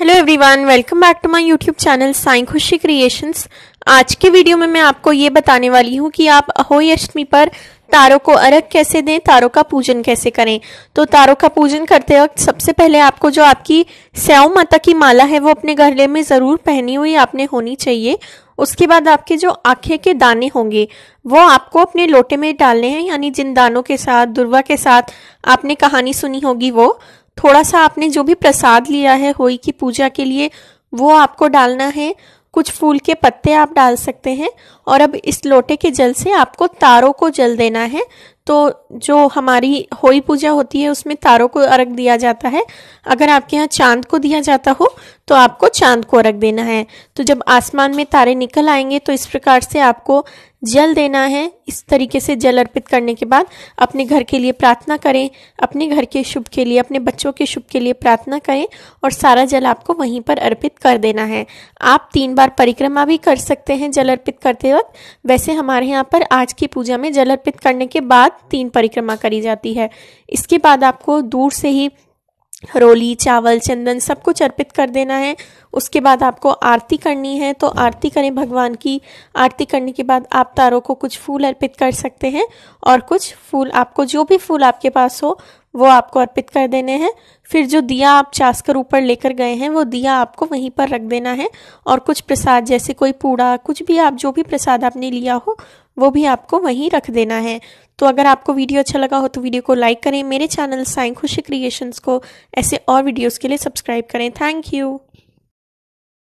hello everyone welcome back to my YouTube channel Sai Khushi creations आज के video में मैं आपको ये बताने वाली हूँ कि आप अहोई अष्टमी पर तारों को अर्घ कैसे दें तारों का पूजन कैसे करें तो तारों का पूजन करते वक्त सबसे पहले आपको जो आपकी स्याऊ माता की माला है वो अपने गले में ज़रूर पहनी हुई आपने होनी चाहिए उसके बाद आपके जो आँखें के दाने होंगे वो आपको अपने लोटे में डालने हैं यानी जिन दानों के साथ दुर्वा के साथ आपने कहानी सुनी होगी वो थोड़ा सा आपने जो भी प्रसाद लिया है होई की पूजा के लिए वो आपको डालना है कुछ फूल के पत्ते आप डाल सकते हैं और अब इस लोटे के जल से आपको तारों को जल देना है तो जो हमारी होई पूजा होती है उसमें तारों को अर्घ दिया जाता है अगर आपके यहाँ चांद को दिया जाता हो तो आपको चांद को अर्घ देना है तो जब आसमान में तारे निकल आएंगे तो इस प्रकार से आपको जल देना है इस तरीके से जल अर्पित करने के बाद अपने घर के लिए प्रार्थना करें अपने घर के शुभ के लिए अपने बच्चों के शुभ के लिए प्रार्थना करें और सारा जल आपको वहीं पर अर्पित कर देना है आप तीन बार परिक्रमा भी कर सकते हैं जल अर्पित करते वक्त वैसे हमारे यहाँ पर आज की पूजा में जल अर्पित करने के बाद तीन परिक्रमा करी जाती है इसके बाद आपको दूर से ही रोली चावल चंदन सब कुछ अर्पित कर देना है उसके बाद आपको आरती करनी है तो आरती करें भगवान की आरती करने के बाद आप तारों को कुछ फूल अर्पित कर सकते हैं और कुछ फूल आपको जो भी फूल आपके पास हो वो आपको अर्पित कर देने हैं फिर जो दिया आप चास कर ऊपर लेकर गए हैं वो दिया आपको वहीं पर रख देना है और कुछ प्रसाद जैसे कोई पूड़ा कुछ भी आप जो भी प्रसाद आपने लिया हो वो भी आपको वहीं रख देना है तो अगर आपको वीडियो अच्छा लगा हो तो वीडियो को लाइक करें मेरे चैनल साई खुशी क्रिएशंस को ऐसे और वीडियोस के लिए सब्सक्राइब करें थैंक यू